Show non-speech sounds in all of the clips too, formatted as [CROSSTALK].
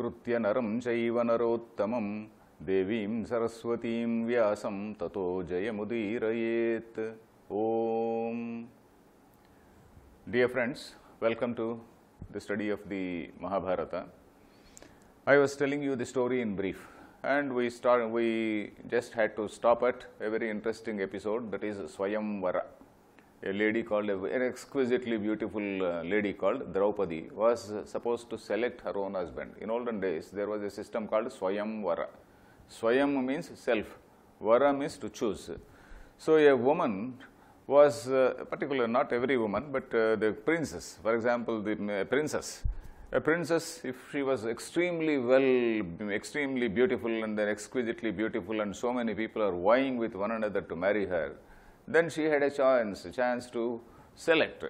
नमस्कृत्य नरं चैव नरोत्तमं देवीं सरस्वतीं व्यासं ततो जयमुदीरयेत् ॐ Dear friends, welcome to the study of the Mahabharata. I was telling you the story in brief and we, start, we just had to stop at a very interesting episode that is Swayamvara. a lady called, an exquisitely beautiful uh, lady called Draupadi was supposed to select her own husband. In olden days, there was a system called Swayamvara. Swayam means self, Vara means to choose. So, a woman was uh, particular, not every woman, but uh, the princess, for example, the uh, princess. A princess, if she was extremely well, extremely beautiful and then exquisitely beautiful and so many people are vying with one another to marry her, then she had a chance, chance to select.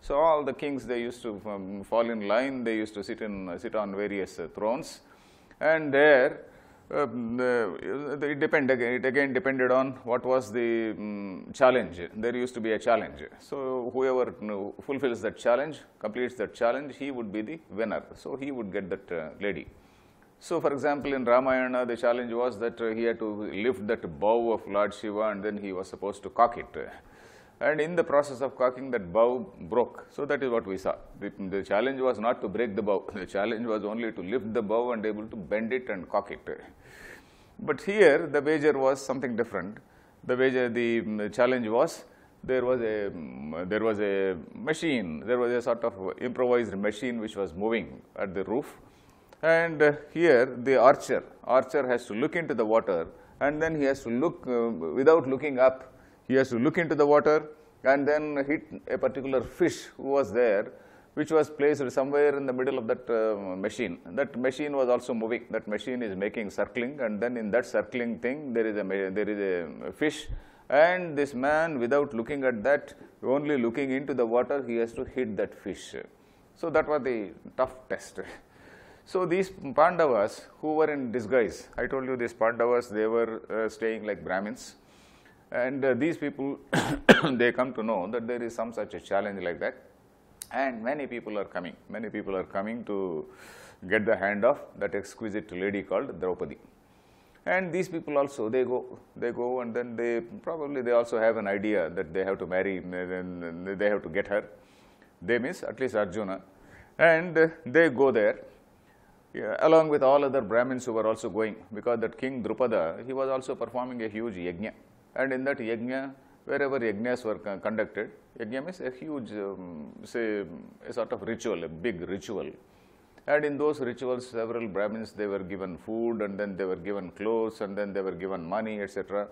So all the kings, they used to um, fall in line, they used to sit, in, uh, sit on various uh, thrones. And there, uh, it, depend, it again depended on what was the um, challenge. There used to be a challenge. So whoever you know, fulfills that challenge, completes that challenge, he would be the winner. So he would get that uh, lady. So, for example, in Ramayana, the challenge was that uh, he had to lift that bow of Lord Shiva and then he was supposed to cock it. And in the process of cocking, that bow broke. So, that is what we saw. The, the challenge was not to break the bow. [LAUGHS] The challenge was only to lift the bow and able to bend it and cock it. But here, the wager was something different. The wager, the, mm, the challenge was there was a mm, there was a machine. There was a sort of improvised machine which was moving at the roof and uh, here the archer, archer has to look into the water and then he has to look uh, without looking up, he has to look into the water and then hit a particular fish who was there which was placed somewhere in the middle of that uh, machine. That machine was also moving, that machine is making circling and then in that circling thing there is a, there is a fish and this man without looking at that only looking into the water he has to hit that fish. So that was the tough test. [LAUGHS] So these Pandavas who were in disguise, I told you these Pandavas, they were uh, staying like Brahmins. And uh, these people, [COUGHS] they come to know that there is some such a challenge like that. And many people are coming, many people are coming to get the hand of that exquisite lady called Draupadi. And these people also, they go, they go and then they probably they also have an idea that they have to marry, they have to get her. They miss, at least Arjuna. And uh, they go there yeah, along with all other Brahmins who were also going, because that king Drupada, he was also performing a huge yajna. And in that yajna, wherever yajnas were conducted, yajna means a huge, um, say, a sort of ritual, a big ritual. And in those rituals, several Brahmins, they were given food and then they were given clothes and then they were given money, etc.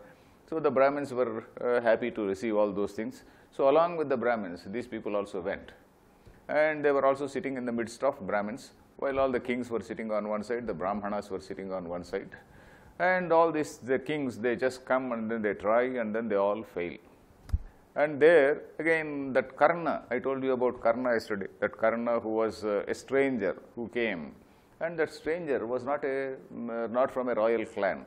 So the Brahmins were uh, happy to receive all those things. So along with the Brahmins, these people also went. And they were also sitting in the midst of Brahmins while all the kings were sitting on one side, the Brahmanas were sitting on one side. And all these, the kings, they just come and then they try and then they all fail. And there, again, that Karna, I told you about Karna yesterday, that Karna who was a stranger who came. And that stranger was not, a, not from a royal clan.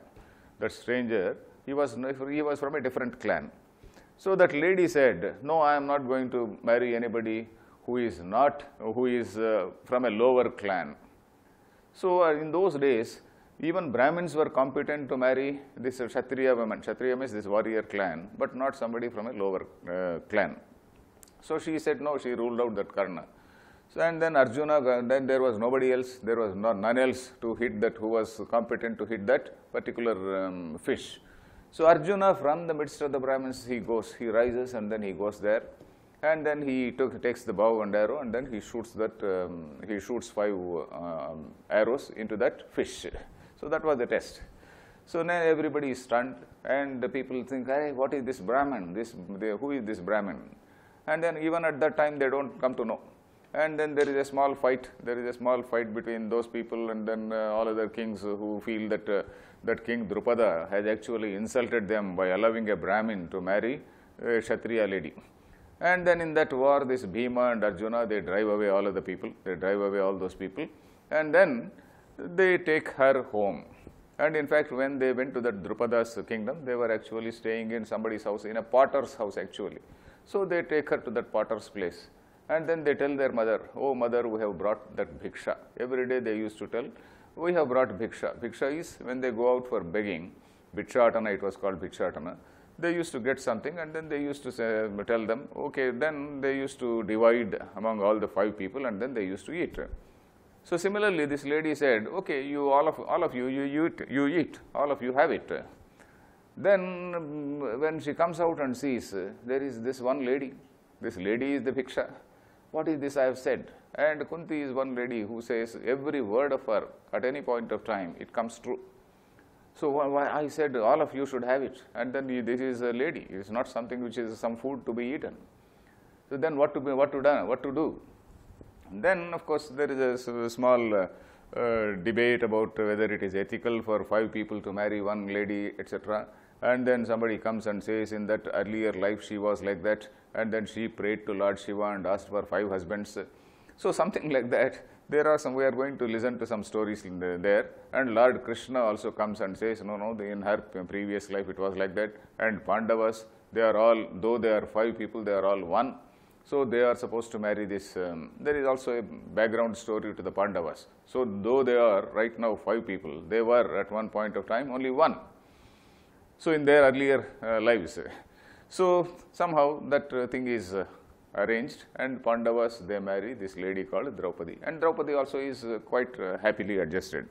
That stranger, he was, he was from a different clan. So that lady said, no, I am not going to marry anybody who is not, who is uh, from a lower clan. So uh, in those days, even Brahmins were competent to marry this Kshatriya woman. Kshatriya means this warrior clan, but not somebody from a lower uh, clan. So she said no, she ruled out that Karna. So and then Arjuna, uh, then there was nobody else, there was no, none else to hit that, who was competent to hit that particular um, fish. So Arjuna from the midst of the Brahmins, he goes, he rises and then he goes there and then he took, takes the bow and arrow and then he shoots that um, he shoots five um, arrows into that fish so that was the test so now everybody is stunned and the people think hey what is this brahman this who is this brahman and then even at that time they don't come to know and then there is a small fight there is a small fight between those people and then uh, all other kings who feel that uh, that king drupada has actually insulted them by allowing a brahmin to marry a kshatriya lady and then in that war, this Bhima and Arjuna, they drive away all of the people, they drive away all those people, and then they take her home. And in fact, when they went to that Drupada's kingdom, they were actually staying in somebody's house, in a potter's house actually. So they take her to that potter's place. And then they tell their mother, oh mother, we have brought that bhiksha. Every day they used to tell, we have brought bhiksha. Bhiksha is when they go out for begging, bhikshatana, it was called bhikshatana they used to get something and then they used to say, tell them, okay, then they used to divide among all the five people and then they used to eat. So similarly, this lady said, okay, you all of, all of you, you, you eat, you eat, all of you have it. Then mm, when she comes out and sees, there is this one lady, this lady is the Bhiksha. What is this I have said? And Kunti is one lady who says every word of her at any point of time, it comes true. So I said, all of you should have it. And then this is a lady. It is not something which is some food to be eaten. So then what to be, what to done, what to do? And then of course there is a small uh, uh, debate about whether it is ethical for five people to marry one lady, etc. And then somebody comes and says, in that earlier life she was like that, and then she prayed to Lord Shiva and asked for five husbands. So something [LAUGHS] like that there are some, we are going to listen to some stories the, there. And Lord Krishna also comes and says, no, no, in her previous life it was like that. And Pandavas, they are all, though they are five people, they are all one. So they are supposed to marry this. Um, there is also a background story to the Pandavas. So though they are right now five people, they were at one point of time only one. So in their earlier uh, lives. So somehow that uh, thing is uh, arranged and Pandavas they marry this lady called Draupadi and Draupadi also is uh, quite uh, happily adjusted.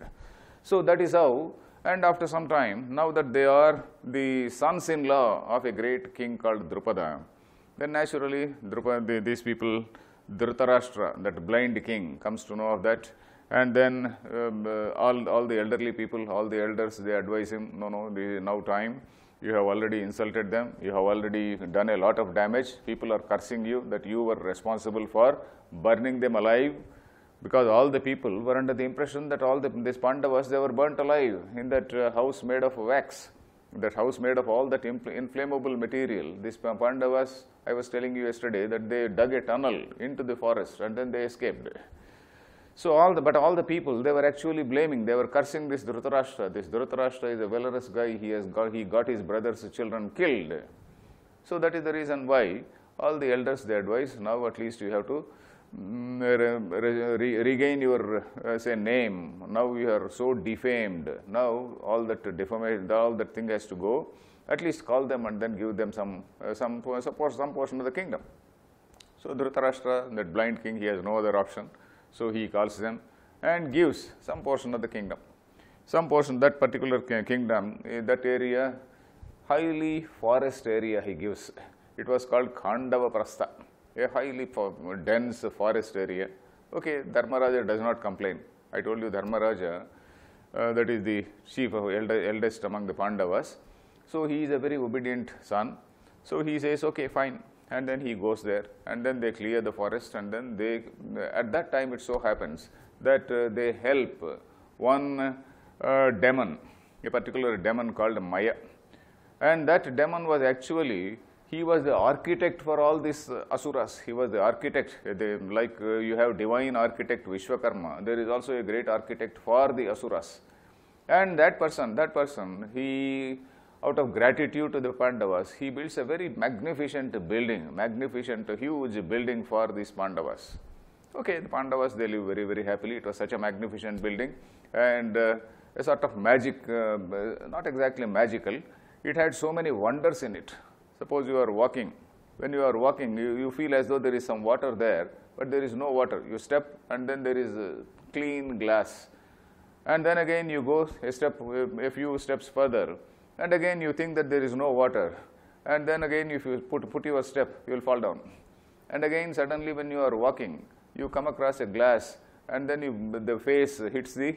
So that is how and after some time now that they are the sons-in-law of a great king called Drupada then naturally Drupada, these people Dhritarashtra that blind king comes to know of that and then um, uh, all, all the elderly people all the elders they advise him no no the now time you have already insulted them, you have already done a lot of damage, people are cursing you that you were responsible for burning them alive because all the people were under the impression that all the, these Pandavas, they were burnt alive in that uh, house made of wax, that house made of all that inflammable material. These Pandavas, I was telling you yesterday that they dug a tunnel into the forest and then they escaped. So all the, but all the people, they were actually blaming, they were cursing this Dhritarashtra. This Dhritarashtra is a valorous guy, he has got, he got his brother's children killed. So that is the reason why all the elders, they advise, now at least you have to mm, re, re, regain your, uh, say, name. Now you are so defamed. Now all that defamation, all that thing has to go. At least call them and then give them some, uh, some, support, some portion of the kingdom. So Dhritarashtra, that blind king, he has no other option. So, he calls them and gives some portion of the kingdom. Some portion, that particular kingdom, eh, that area, highly forest area he gives. It was called Khandava Prastha, a highly dense forest area. Okay, Dharmaraja does not complain. I told you Dharmaraja, uh, that is the chief of elder, eldest among the Pandavas. So, he is a very obedient son. So, he says, okay, fine, and then he goes there and then they clear the forest and then they, at that time it so happens that uh, they help one uh, demon, a particular demon called Maya. And that demon was actually, he was the architect for all these uh, asuras. He was the architect, they, like uh, you have divine architect Vishwakarma, there is also a great architect for the asuras. And that person, that person, he out of gratitude to the Pandavas, he builds a very magnificent building, magnificent, huge building for these Pandavas. Okay, the Pandavas, they live very, very happily. It was such a magnificent building and uh, a sort of magic, uh, uh, not exactly magical. It had so many wonders in it. Suppose you are walking. When you are walking, you, you feel as though there is some water there, but there is no water. You step and then there is uh, clean glass. And then again you go a step, a few steps further and again you think that there is no water and then again if you put, put your step you will fall down and again suddenly when you are walking you come across a glass and then you, the face hits the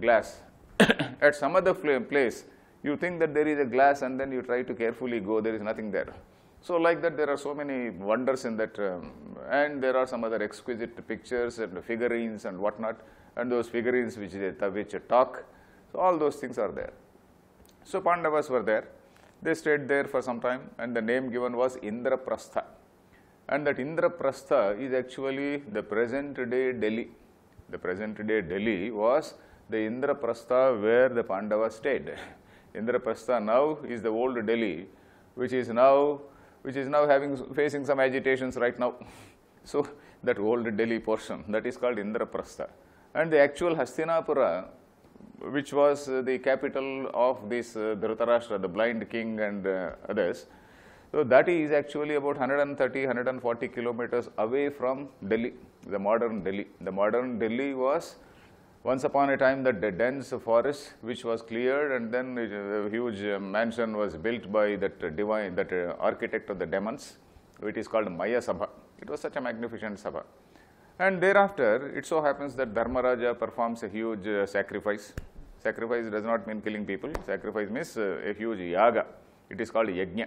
glass [COUGHS] at some other place you think that there is a glass and then you try to carefully go there is nothing there so like that there are so many wonders in that um, and there are some other exquisite pictures and figurines and whatnot and those figurines which they which talk so all those things are there so Pandavas were there. They stayed there for some time and the name given was Indraprastha. And that Indraprastha is actually the present day Delhi. The present day Delhi was the Indraprastha where the Pandavas stayed. [LAUGHS] Indraprastha now is the old Delhi which is now which is now having facing some agitations right now. [LAUGHS] So that old Delhi portion that is called Indraprastha. And the actual Hastinapura which was the capital of this uh, Dhritarashtra, the blind king and uh, others. So that is actually about 130, 140 kilometers away from Delhi, the modern Delhi. The modern Delhi was once upon a time the dense forest which was cleared and then uh, a huge uh, mansion was built by that divine, that architect of the demons. It is called Maya Sabha. It was such a magnificent Sabha. And thereafter, it so happens that Dharmaraja performs a huge uh, sacrifice. Sacrifice does not mean killing people. Sacrifice means uh, a huge yaga. It is called yajna.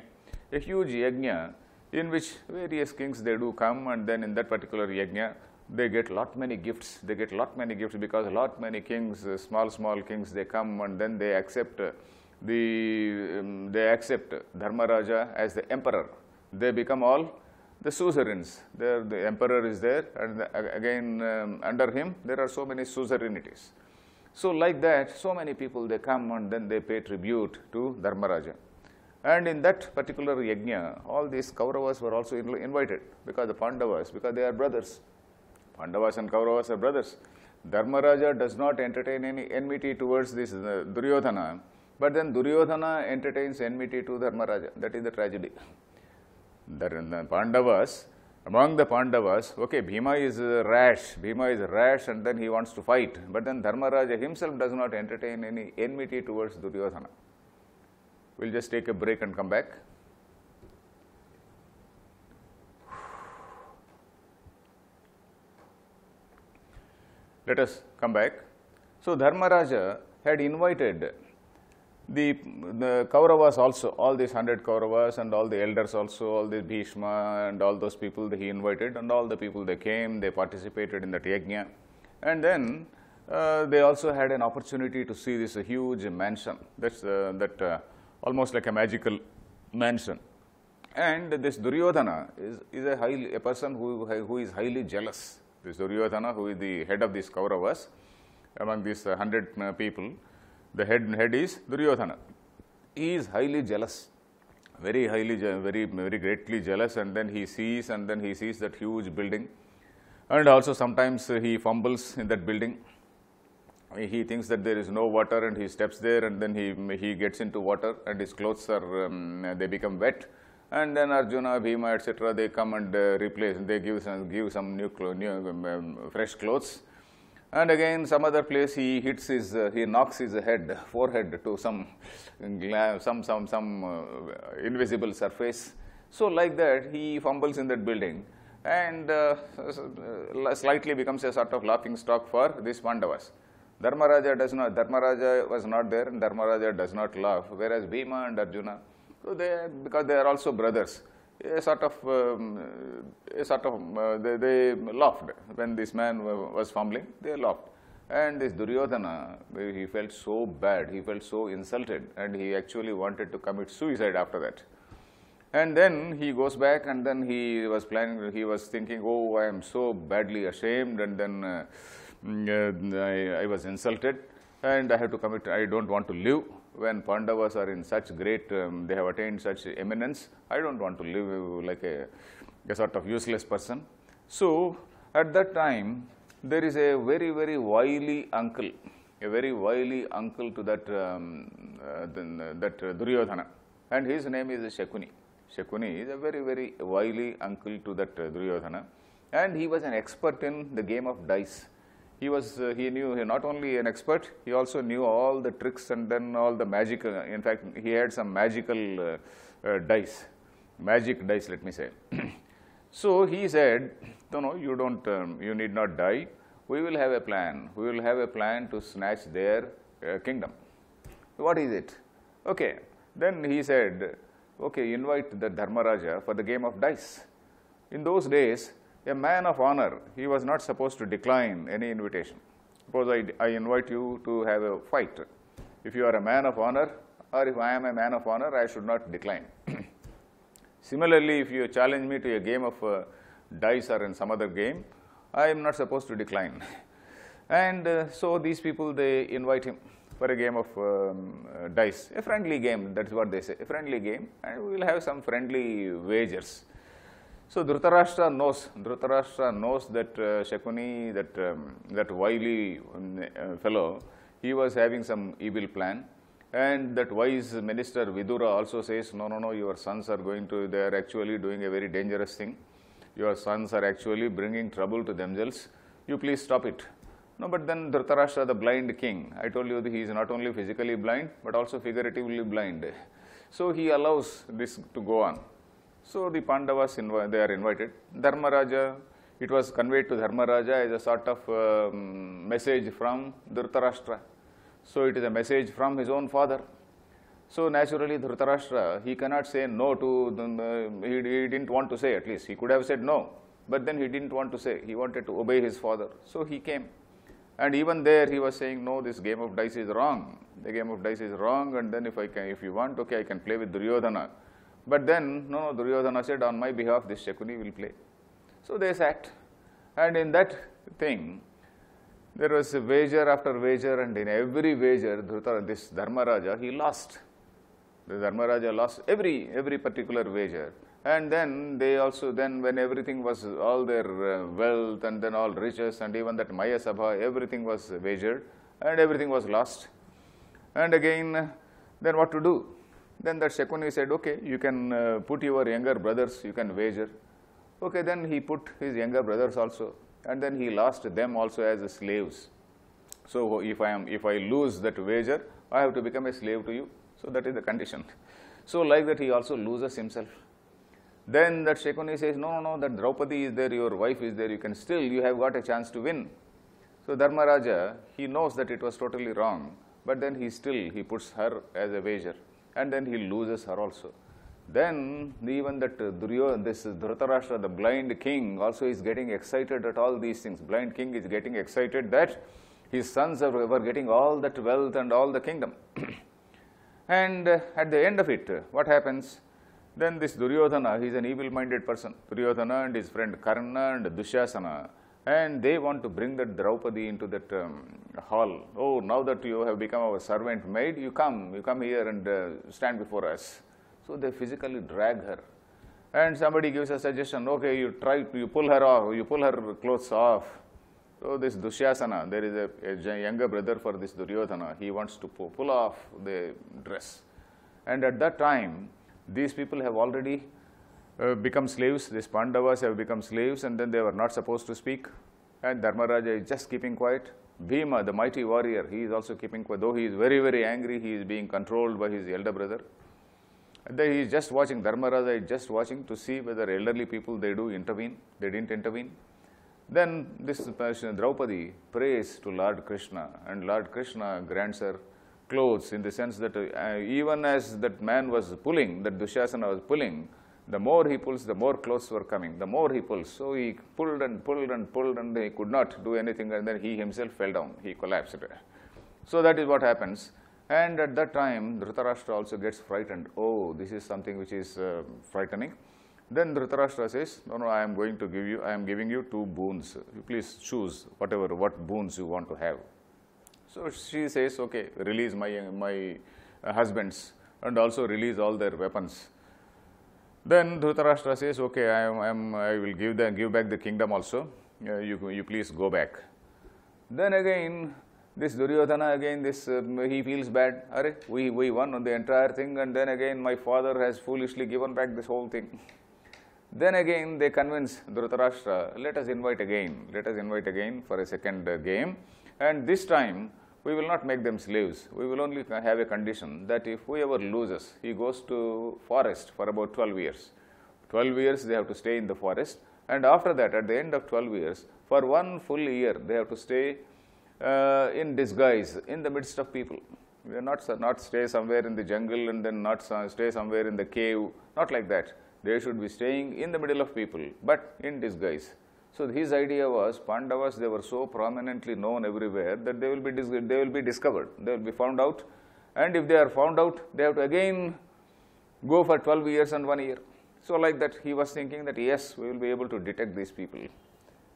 A huge yajna in which various kings they do come and then in that particular yajna they get lot many gifts. They get lot many gifts because lot many kings, uh, small small kings they come and then they accept uh, the um, they accept Dharmaraja as the emperor. They become all the suzerains. There the emperor is there and the, again um, under him there are so many suzerainities. So like that so many people they come and then they pay tribute to Dharmaraja. And in that particular yajna all these Kauravas were also invited because the Pandavas because they are brothers. Pandavas and Kauravas are brothers. Dharmaraja does not entertain any enmity towards this uh, Duryodhana but then Duryodhana entertains enmity to Dharmaraja that is the tragedy the Pandavas, among the Pandavas, okay, Bhima is rash, Bhima is rash and then he wants to fight. But then Dharmaraja himself does not entertain any enmity towards Duryodhana. We'll just take a break and come back. Let us come back. So, Dharmaraja had invited the, the Kauravas also, all these hundred Kauravas and all the elders also, all the Bhishma and all those people that he invited and all the people they came, they participated in the yajna. And then uh, they also had an opportunity to see this huge mansion, that's uh, that uh, almost like a magical mansion. And this Duryodhana is, is a, highly, a person who, who is highly jealous. This Duryodhana, who is the head of these Kauravas among these hundred uh, people, the head, head is Duryodhana. He is highly jealous, very highly, very, very greatly jealous and then he sees and then he sees that huge building and also sometimes he fumbles in that building. He thinks that there is no water and he steps there and then he, he gets into water and his clothes are, um, they become wet and then Arjuna, Bhima, etc. They come and uh, replace. They give some give some new, new um, um, fresh clothes, and again, some other place he hits his, uh, he knocks his head, forehead to some, some, some, some uh, invisible surface. So like that, he fumbles in that building and uh, uh, slightly becomes a sort of laughing stock for this Pandavas. Dharmaraja does not, Dharmaraja was not there and Dharmaraja does not laugh, whereas Bhima and Arjuna, so they, because they are also brothers a sort of, um, a sort of, uh, they, they, laughed when this man was fumbling, they laughed. And this Duryodhana, he felt so bad, he felt so insulted and he actually wanted to commit suicide after that. And then he goes back and then he was planning, he was thinking, oh, I am so badly ashamed and then uh, mm, uh I, I was insulted and I have to commit, I don't want to live when Pandavas are in such great, um, they have attained such eminence, I don't want to live like a, a sort of useless person. So, at that time, there is a very, very wily uncle, a very wily uncle to that, um, uh, that Duryodhana and his name is Shakuni. Shakuni is a very, very wily uncle to that Duryodhana and he was an expert in the game of dice he was uh, he knew he not only an expert he also knew all the tricks and then all the magic uh, in fact he had some magical uh, uh dice magic dice let me say [CLEARS THROAT] so he said no no you don't um, you need not die we will have a plan we will have a plan to snatch their uh, kingdom what is it okay then he said okay invite the dharmaraja for the game of dice in those days a man of honor, he was not supposed to decline any invitation. Suppose I, I invite you to have a fight. If you are a man of honor, or if I am a man of honor, I should not decline. [CLEARS THROAT] Similarly, if you challenge me to a game of uh, dice or in some other game, I am not supposed to decline. [LAUGHS] and uh, so these people, they invite him for a game of um, uh, dice, a friendly game, that's what they say, a friendly game, and we will have some friendly wagers. So Dhritarashtra knows, Dhritarashtra knows that uh, Shakuni, that, um, that wily um, uh, fellow, he was having some evil plan. And that wise minister Vidura also says, no, no, no, your sons are going to, they are actually doing a very dangerous thing. Your sons are actually bringing trouble to themselves. You please stop it. No, but then Dhritarashtra, the blind king, I told you he is not only physically blind, but also figuratively blind. So he allows this to go on. So the Pandavas, they are invited. Dharmaraja, it was conveyed to Dharmaraja as a sort of um, message from Dhritarashtra. So it is a message from his own father. So naturally Dhritarashtra, he cannot say no to, uh, he, he didn't want to say at least, he could have said no. But then he didn't want to say, he wanted to obey his father. So he came. And even there he was saying, no, this game of dice is wrong. The game of dice is wrong and then if I can, if you want, okay, I can play with Duryodhana. But then, no, no, Duryodhana said, on my behalf, this Shakuni will play. So they sat. And in that thing, there was wager after wager, and in every wager, Dhruta, this Dharmaraja, he lost. The Dharmaraja lost every, every particular wager. And then they also, then when everything was, all their uh, wealth and then all riches and even that Maya Sabha, everything was wagered and everything was lost. And again, then what to do? Then that Shakuni said, okay, you can uh, put your younger brothers, you can wager. Okay, then he put his younger brothers also, and then he lost them also as slaves. So if I am, if I lose that wager, I have to become a slave to you. So that is the condition. So like that, he also loses himself. Then that Shakuni says, no, no, no, that Draupadi is there, your wife is there, you can still, you have got a chance to win. So Dharma Raja, he knows that it was totally wrong, but then he still, he puts her as a wager and then he loses her also. Then even that Duryo, this Dhritarashtra, the blind king, also is getting excited at all these things. Blind king is getting excited that his sons were getting all that wealth and all the kingdom. [CLEARS THROAT] and uh, at the end of it, uh, what happens? Then this Duryodhana, he is an evil-minded person. Duryodhana and his friend Karna and Dushasana, and they want to bring that Draupadi into that um, hall. Oh, now that you have become our servant maid, you come, you come here and uh, stand before us. So they physically drag her. And somebody gives a suggestion, okay, you try, you pull her off, you pull her clothes off. So this Dushyasana, there is a, a younger brother for this Duryodhana, he wants to pull off the dress. And at that time, these people have already uh, become slaves, these Pandavas have become slaves and then they were not supposed to speak. And Dharmaraja is just keeping quiet. Bhima, the mighty warrior, he is also keeping quiet. Though he is very, very angry, he is being controlled by his elder brother. And then he is just watching, Dharmaraja is just watching to see whether elderly people, they do intervene. They didn't intervene. Then this uh, Draupadi prays to Lord Krishna and Lord Krishna grants her clothes in the sense that uh, even as that man was pulling, that Dushasana was pulling, the more he pulls, the more clothes were coming. The more he pulls. So he pulled and pulled and pulled and he could not do anything and then he himself fell down. He collapsed. So that is what happens. And at that time, Dhritarashtra also gets frightened. Oh, this is something which is uh, frightening. Then Dhritarashtra says, no, no, I am going to give you, I am giving you two boons. You please choose whatever, what boons you want to have. So she says, okay, release my, my husbands and also release all their weapons. Then Dhritarashtra says, okay, I, am, I, will give, the, give back the kingdom also. Uh, you, you please go back. Then again, this Duryodhana again, this um, he feels bad. Are we, we won on the entire thing and then again my father has foolishly given back this whole thing. Then again they convince Dhritarashtra, let us invite again, let us invite again for a second uh, game. And this time we will not make them slaves. We will only have a condition that if whoever loses, he goes to forest for about 12 years. 12 years they have to stay in the forest and after that at the end of 12 years, for one full year they have to stay uh, in disguise in the midst of people. We are not, not stay somewhere in the jungle and then not stay somewhere in the cave, not like that. They should be staying in the middle of people but in disguise. So his idea was Pandavas, they were so prominently known everywhere that they will be, they will be discovered, they will be found out. And if they are found out, they have to again go for 12 years and one year. So like that, he was thinking that yes, we will be able to detect these people.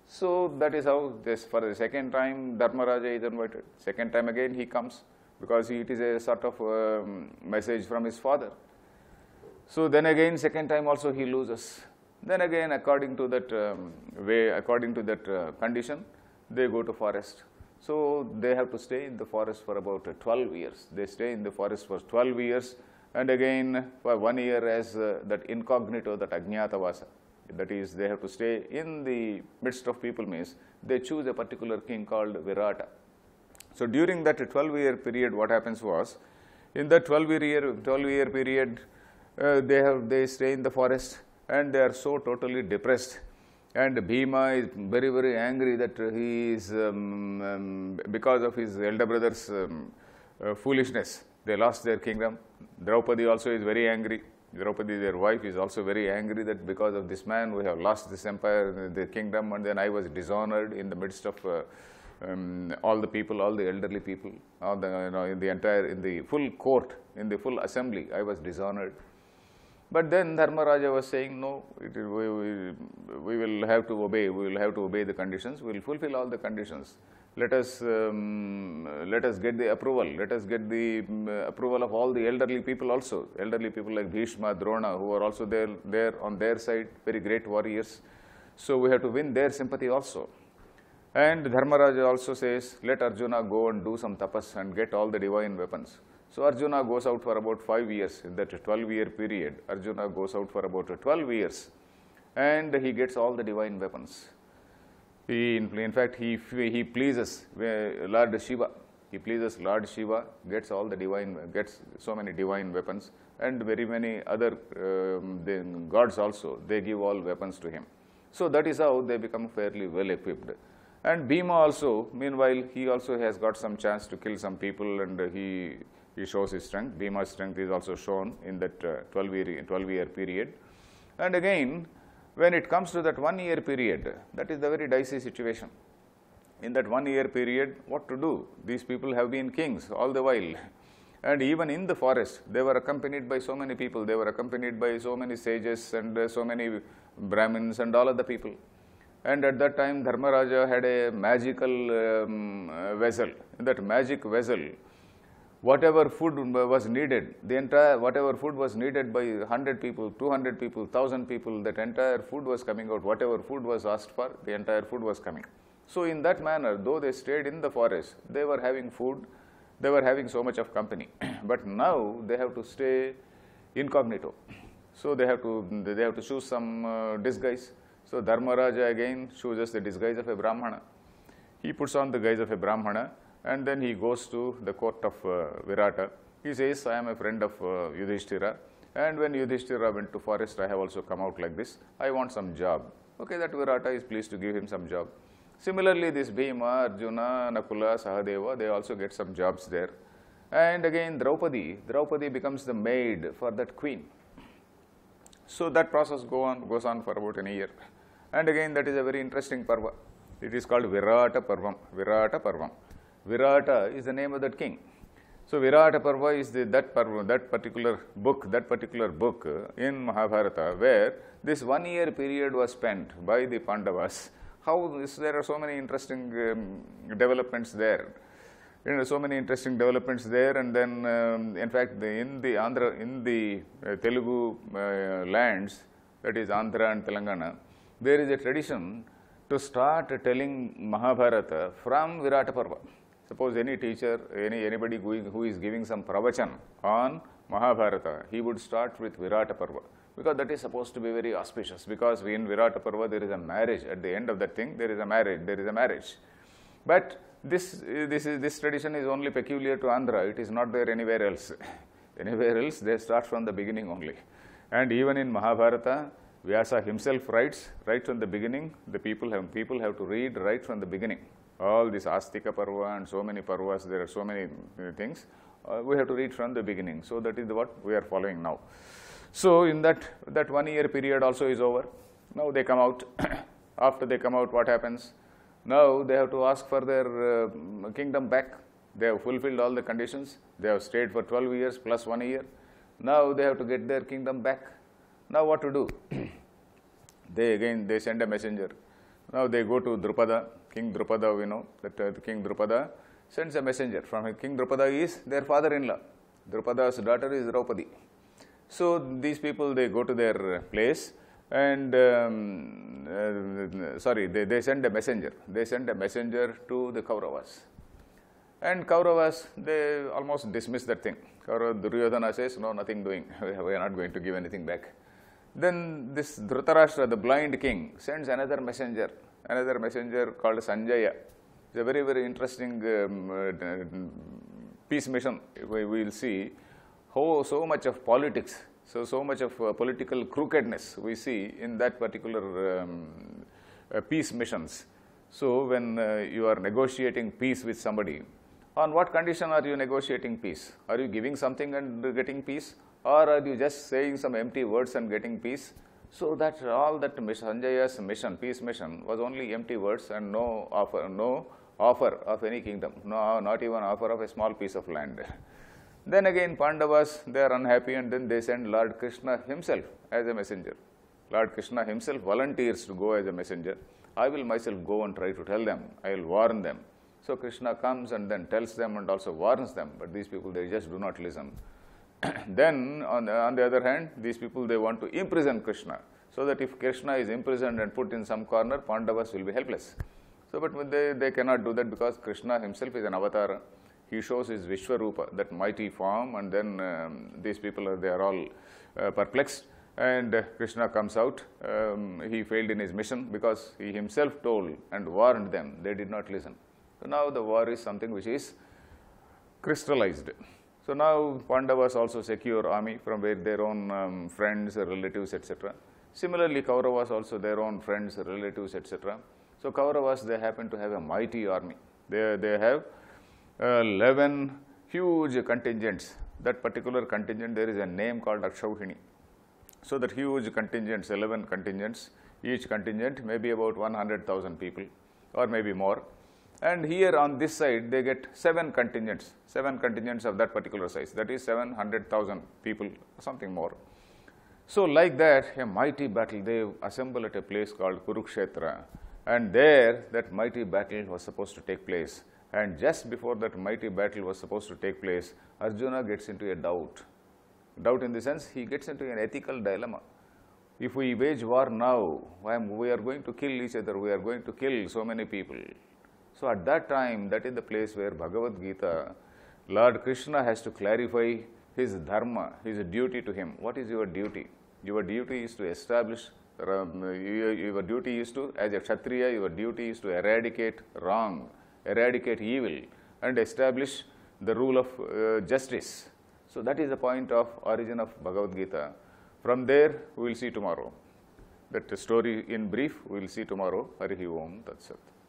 So that is how this, for the second time, Dharmaraja is invited. Second time again he comes because it is a sort of um, message from his father. So then again, second time also he loses. Then again, according to that um, way, according to that uh, condition, they go to forest. So they have to stay in the forest for about uh, 12 years. They stay in the forest for 12 years and again for one year as uh, that incognito, that ajnatavasa. That is, they have to stay in the midst of people means they choose a particular king called Virata. So during that 12 year period, what happens was, in the 12 year, 12 year period, uh, they have, they stay in the forest and they are so totally depressed. And Bhima is very, very angry that he is, um, um, because of his elder brother's um, uh, foolishness, they lost their kingdom. Draupadi also is very angry. Draupadi, their wife, is also very angry that because of this man we have lost this empire, the kingdom, and then I was dishonored in the midst of uh, um, all the people, all the elderly people, all the, you know, in the entire, in the full court, in the full assembly, I was dishonored. But then Dharmaraja was saying, no, it, we, we, we, will have to obey, we will have to obey the conditions, we will fulfill all the conditions. Let us, um, let us get the approval, let us get the um, approval of all the elderly people also, elderly people like Bhishma, Drona, who are also there, there on their side, very great warriors. So we have to win their sympathy also. And Dharmaraja also says, let Arjuna go and do some tapas and get all the divine weapons. So Arjuna goes out for about 5 years, in that 12 year period, Arjuna goes out for about 12 years and he gets all the divine weapons. He, in fact, he, he pleases uh, Lord Shiva. He pleases Lord Shiva, gets all the divine, gets so many divine weapons and very many other um, gods also, they give all weapons to him. So that is how they become fairly well equipped. And Bhima also, meanwhile, he also has got some chance to kill some people and he he shows his strength. Bhima's strength is also shown in that uh, 12, year, 12 year period. And again, when it comes to that one year period, that is the very dicey situation. In that one year period, what to do? These people have been kings all the while. And even in the forest, they were accompanied by so many people. They were accompanied by so many sages and uh, so many Brahmins and all other people. And at that time, Dharmaraja had a magical um, uh, vessel. In that magic vessel, whatever food was needed, the entire whatever food was needed by 100 people, 200 people, 1000 people, that entire food was coming out. Whatever food was asked for, the entire food was coming. So in that manner, though they stayed in the forest, they were having food, they were having so much of company. [CLEARS THROAT] but now they have to stay incognito. So they have to they have to choose some uh, disguise. So Dharmaraja again chooses the disguise of a Brahmana. He puts on the guise of a Brahmana and then he goes to the court of uh, Virata. He says, I am a friend of uh, Yudhishthira and when Yudhishthira went to forest, I have also come out like this. I want some job. Okay, that Virata is pleased to give him some job. Similarly, this Bhima, Arjuna, Nakula, Sahadeva, they also get some jobs there. And again, Draupadi, Draupadi becomes the maid for that queen. So that process go on, goes on for about a year. And again, that is a very interesting parva. It is called Virata Parvam, Virata Parvam. Virata is the name of that king. So Virata Parva is the, that, parva, that particular book, that particular book in Mahabharata where this one year period was spent by the Pandavas. How is, there are so many interesting um, developments there. You know, so many interesting developments there and then um, in fact the, in the Andhra, in the uh, Telugu uh, lands, that is Andhra and Telangana, there is a tradition to start telling Mahabharata from Virata Parva. Suppose any teacher, any anybody going, who is giving some pravachan on Mahabharata, he would start with Virata Parva because that is supposed to be very auspicious because in Virata Parva there is a marriage. At the end of that thing, there is a marriage. There is a marriage. But this, this, is, this tradition is only peculiar to Andhra. It is not there anywhere else. [LAUGHS] anywhere else, they start from the beginning only. And even in Mahabharata, Vyasa himself writes right from the beginning. The people have people have to read right from the beginning all this Astika Parva and so many Parvas, there are so many things. Uh, we have to read from the beginning. So that is what we are following now. So in that, that one year period also is over. Now they come out. [COUGHS] After they come out, what happens? Now they have to ask for their uh, kingdom back. They have fulfilled all the conditions. They have stayed for 12 years plus one year. Now they have to get their kingdom back. Now what to do? [COUGHS] they again, they send a messenger. Now they go to Drupada King Drupada, we know that uh, King Drupada sends a messenger from King Drupada is their father-in-law. Drupada's daughter is Draupadi. So these people, they go to their place and, um, uh, sorry, they, they send a messenger. They send a messenger to the Kauravas. And Kauravas, they almost dismiss that thing. Kaurava Duryodhana says, no, nothing doing. [LAUGHS] we are not going to give anything back. Then this Dhritarashtra, the blind king, sends another messenger another messenger called Sanjaya. It's a very, very interesting um, uh, peace mission. We will see how so much of politics, so, so much of uh, political crookedness we see in that particular um, uh, peace missions. So, when uh, you are negotiating peace with somebody, on what condition are you negotiating peace? Are you giving something and getting peace? Or are you just saying some empty words and getting peace? So that all that mission, Sanjaya's mission, peace mission, was only empty words and no offer, no offer of any kingdom, no, not even offer of a small piece of land. then again Pandavas, they are unhappy and then they send Lord Krishna himself as a messenger. Lord Krishna himself volunteers to go as a messenger. I will myself go and try to tell them, I will warn them. So Krishna comes and then tells them and also warns them, but these people, they just do not listen. [CLEARS THROAT] then on the, on the other hand, these people they want to imprison Krishna. So that if Krishna is imprisoned and put in some corner, Pandavas will be helpless. So but they, they cannot do that because Krishna himself is an avatar. He shows his Vishwarupa, that mighty form and then um, these people are, they are all uh, perplexed and uh, Krishna comes out. Um, he failed in his mission because he himself told and warned them. They did not listen. So now the war is something which is crystallized. So now Pandavas also secure army from where their own um, friends, relatives, etc. Similarly, Kauravas also their own friends, relatives, etc. So Kauravas, they happen to have a mighty army. They, they have uh, 11 huge contingents. That particular contingent, there is a name called Akshauhini. So that huge contingents, 11 contingents, each contingent may be about 100,000 people or maybe more and here on this side they get 7 contingents, 7 contingents of that particular size, that is 700,000 people, something more. So like that, a mighty battle, they assemble at a place called Kurukshetra and there that mighty battle was supposed to take place. And just before that mighty battle was supposed to take place, Arjuna gets into a doubt. Doubt in the sense he gets into an ethical dilemma if we wage war now, we are going to kill each other, we are going to kill so many people. So at that time, that is the place where Bhagavad Gita, Lord Krishna has to clarify his dharma, his duty to him. What is your duty? Your duty is to establish, um, your duty is to, as a Kshatriya, your duty is to eradicate wrong, eradicate evil, and establish the rule of uh, justice. So that is the point of origin of Bhagavad Gita. From there, we will see tomorrow. That story in brief, we will see tomorrow. Harihi Om Tat Sat.